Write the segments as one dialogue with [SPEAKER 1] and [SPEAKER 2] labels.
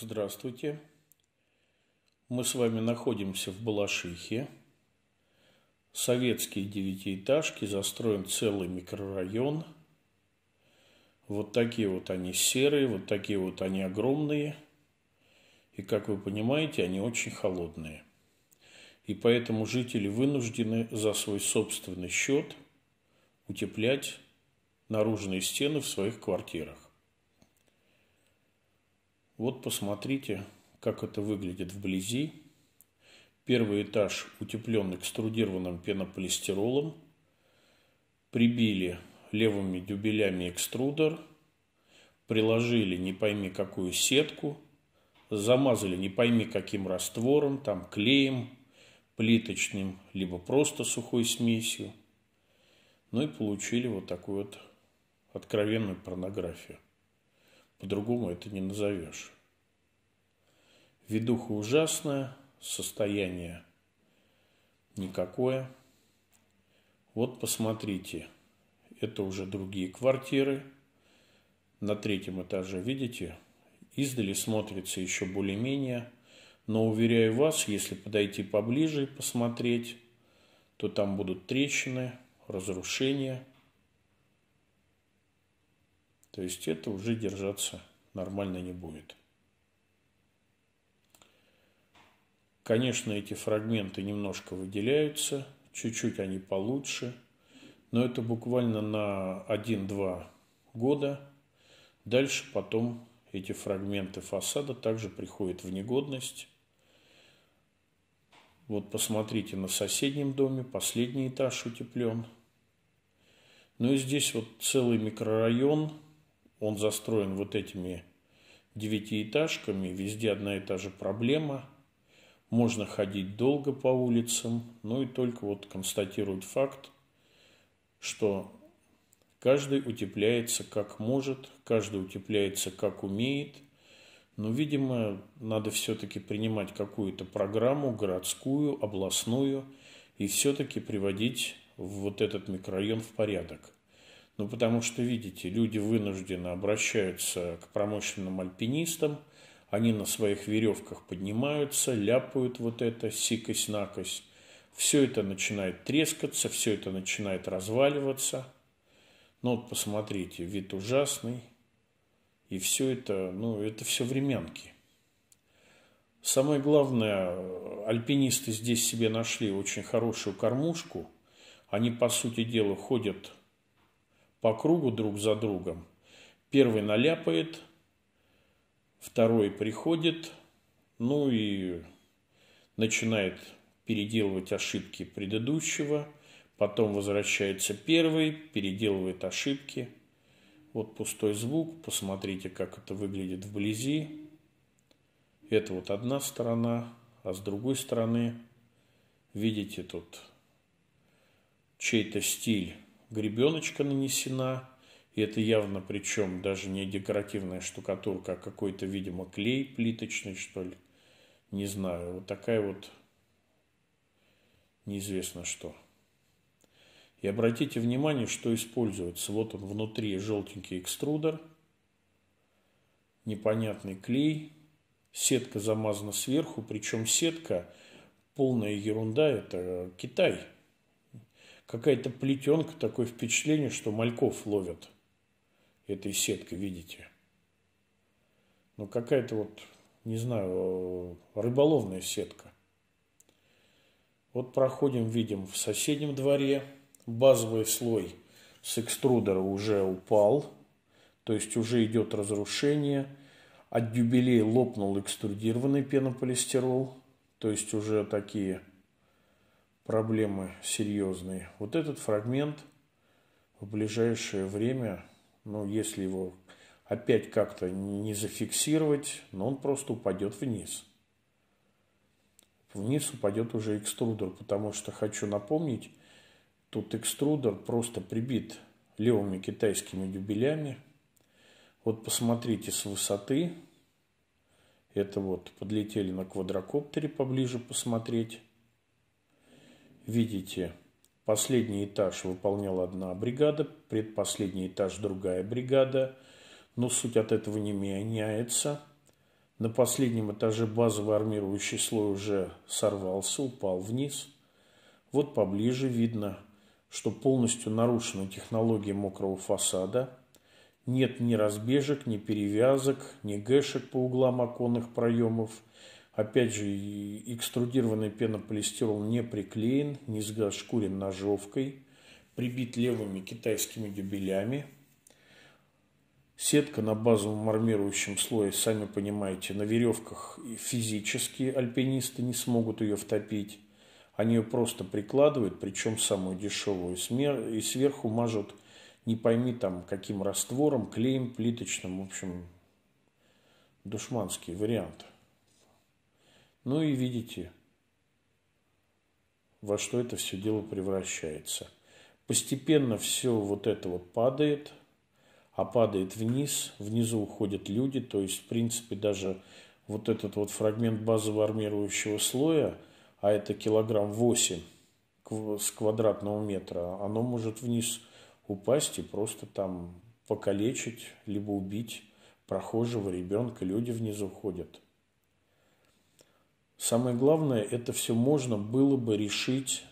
[SPEAKER 1] Здравствуйте. Мы с вами находимся в Балашихе. Советские девятиэтажки, застроен целый микрорайон. Вот такие вот они серые, вот такие вот они огромные. И, как вы понимаете, они очень холодные. И поэтому жители вынуждены за свой собственный счет утеплять наружные стены в своих квартирах. Вот посмотрите, как это выглядит вблизи. Первый этаж утеплен экструдированным пенополистиролом. Прибили левыми дюбелями экструдер. Приложили не пойми какую сетку. Замазали не пойми каким раствором, там клеем, плиточным, либо просто сухой смесью. Ну и получили вот такую вот откровенную порнографию. По-другому это не назовешь. Видуха ужасная, состояние никакое. Вот посмотрите, это уже другие квартиры. На третьем этаже, видите, издали смотрится еще более-менее. Но уверяю вас, если подойти поближе и посмотреть, то там будут трещины, разрушения – то есть это уже держаться нормально не будет. Конечно, эти фрагменты немножко выделяются, чуть-чуть они получше, но это буквально на 1-2 года. Дальше потом эти фрагменты фасада также приходят в негодность. Вот посмотрите на соседнем доме, последний этаж утеплен. Ну и здесь вот целый микрорайон – он застроен вот этими девятиэтажками, везде одна и та же проблема. Можно ходить долго по улицам, ну и только вот констатировать факт, что каждый утепляется как может, каждый утепляется как умеет. Но, видимо, надо все-таки принимать какую-то программу городскую, областную и все-таки приводить вот этот микрорайон в порядок – ну, потому что, видите, люди вынуждены обращаются к промышленным альпинистам, они на своих веревках поднимаются, ляпают вот это, сикость-накость. Все это начинает трескаться, все это начинает разваливаться. Ну, вот посмотрите, вид ужасный. И все это, ну, это все временки. Самое главное, альпинисты здесь себе нашли очень хорошую кормушку. Они, по сути дела, ходят по кругу друг за другом. Первый наляпает, второй приходит, ну и начинает переделывать ошибки предыдущего, потом возвращается первый, переделывает ошибки. Вот пустой звук, посмотрите, как это выглядит вблизи. Это вот одна сторона, а с другой стороны, видите, тут чей-то стиль гребеночка нанесена, и это явно причем даже не декоративная штукатурка, а какой-то, видимо, клей плиточный, что ли. Не знаю, вот такая вот неизвестно что. И обратите внимание, что используется. Вот он внутри желтенький экструдер, непонятный клей, сетка замазана сверху, причем сетка полная ерунда, это Китай – какая-то плетенка, такое впечатление, что мальков ловят этой сеткой, видите. Ну, какая-то вот, не знаю, рыболовная сетка. Вот проходим, видим, в соседнем дворе базовый слой с экструдера уже упал, то есть уже идет разрушение. От дюбелей лопнул экструдированный пенополистирол, то есть уже такие проблемы серьезные. Вот этот фрагмент в ближайшее время, ну, если его опять как-то не зафиксировать, но он просто упадет вниз. Вниз упадет уже экструдер, потому что хочу напомнить, тут экструдер просто прибит левыми китайскими дюбелями. Вот посмотрите с высоты. Это вот подлетели на квадрокоптере поближе посмотреть видите, последний этаж выполняла одна бригада, предпоследний этаж другая бригада, но суть от этого не меняется. На последнем этаже базовый армирующий слой уже сорвался, упал вниз. Вот поближе видно, что полностью нарушена технология мокрого фасада. Нет ни разбежек, ни перевязок, ни гэшек по углам оконных проемов – Опять же, экструдированный пенополистирол не приклеен, не сгашкурен ножовкой, прибит левыми китайскими дюбелями. Сетка на базовом армирующем слое, сами понимаете, на веревках физически альпинисты не смогут ее втопить. Они ее просто прикладывают, причем самую дешевую, и сверху мажут не пойми там каким раствором, клеем плиточным, в общем, душманский вариант – ну и видите, во что это все дело превращается. Постепенно все вот это вот падает, а падает вниз, внизу уходят люди, то есть, в принципе, даже вот этот вот фрагмент базового армирующего слоя, а это килограмм 8 с квадратного метра, оно может вниз упасть и просто там покалечить, либо убить прохожего ребенка, люди внизу ходят – Самое главное, это все можно было бы решить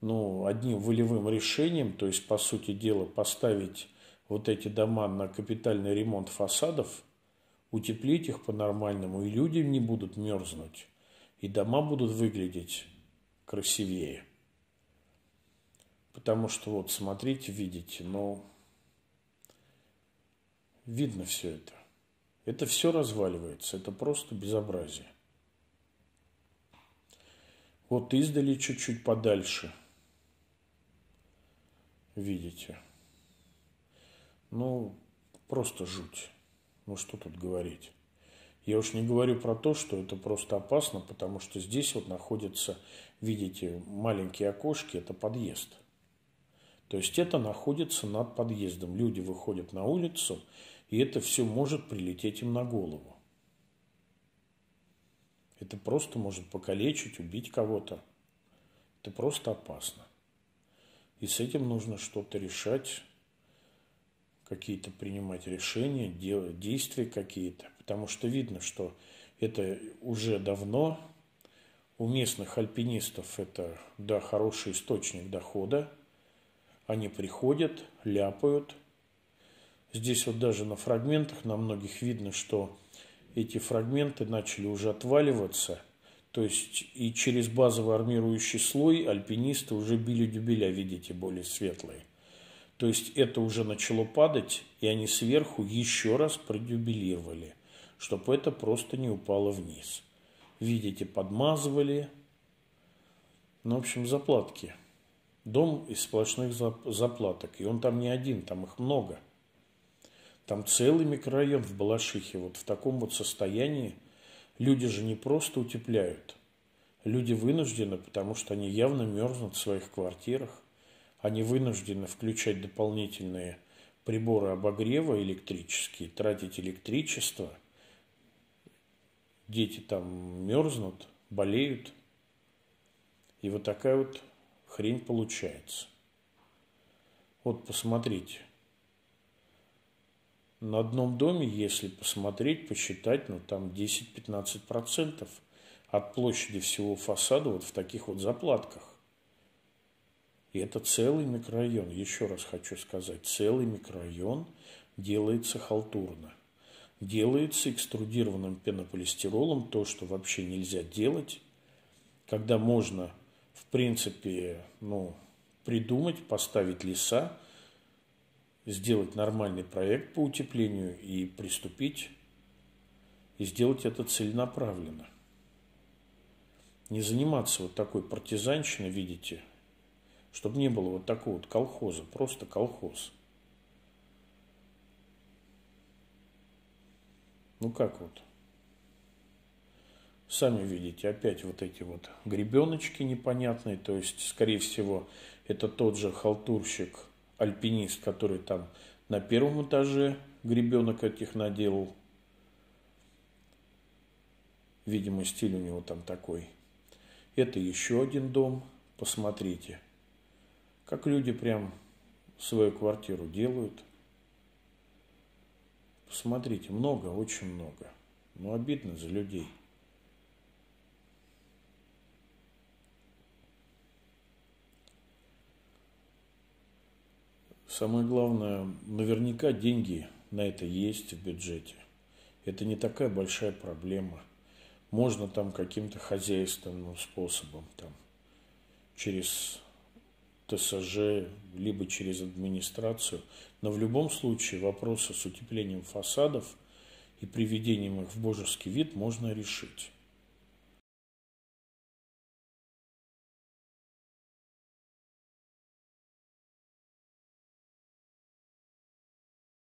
[SPEAKER 1] ну, одним волевым решением, то есть, по сути дела, поставить вот эти дома на капитальный ремонт фасадов, утеплить их по-нормальному, и люди не будут мерзнуть, и дома будут выглядеть красивее. Потому что вот смотрите, видите, но ну, видно все это. Это все разваливается, это просто безобразие. Вот издали чуть-чуть подальше. Видите? Ну, просто жуть. Ну, что тут говорить? Я уж не говорю про то, что это просто опасно, потому что здесь вот находятся, видите, маленькие окошки, это подъезд. То есть это находится над подъездом. Люди выходят на улицу, и это все может прилететь им на голову. Это просто может покалечить, убить кого-то. Это просто опасно. И с этим нужно что-то решать, какие-то принимать решения, делать действия какие-то. Потому что видно, что это уже давно у местных альпинистов это, да, хороший источник дохода. Они приходят, ляпают. Здесь вот даже на фрагментах на многих видно, что эти фрагменты начали уже отваливаться. То есть и через базовый армирующий слой альпинисты уже били дюбеля, видите, более светлые. То есть это уже начало падать, и они сверху еще раз продюбелировали, чтобы это просто не упало вниз. Видите, подмазывали. Ну, в общем, заплатки. Дом из сплошных заплаток. И он там не один, там их много – там целый микрорайон в Балашихе, вот в таком вот состоянии. Люди же не просто утепляют. Люди вынуждены, потому что они явно мерзнут в своих квартирах. Они вынуждены включать дополнительные приборы обогрева электрические, тратить электричество. Дети там мерзнут, болеют. И вот такая вот хрень получается. Вот посмотрите на одном доме, если посмотреть, посчитать, ну там 10-15% от площади всего фасада вот в таких вот заплатках. И это целый микрорайон, еще раз хочу сказать, целый микрорайон делается халтурно. Делается экструдированным пенополистиролом то, что вообще нельзя делать, когда можно, в принципе, ну, придумать, поставить леса, сделать нормальный проект по утеплению и приступить, и сделать это целенаправленно. Не заниматься вот такой партизанщиной, видите, чтобы не было вот такого вот колхоза, просто колхоз. Ну как вот? Сами видите, опять вот эти вот гребеночки непонятные, то есть, скорее всего, это тот же халтурщик – альпинист, который там на первом этаже гребенок этих наделал. Видимо, стиль у него там такой. Это еще один дом. Посмотрите, как люди прям свою квартиру делают. Посмотрите, много, очень много. Но обидно за людей. Самое главное, наверняка деньги на это есть в бюджете. Это не такая большая проблема. Можно там каким-то хозяйственным способом, там, через ТСЖ, либо через администрацию. Но в любом случае вопросы с утеплением фасадов и приведением их в божеский вид можно решить.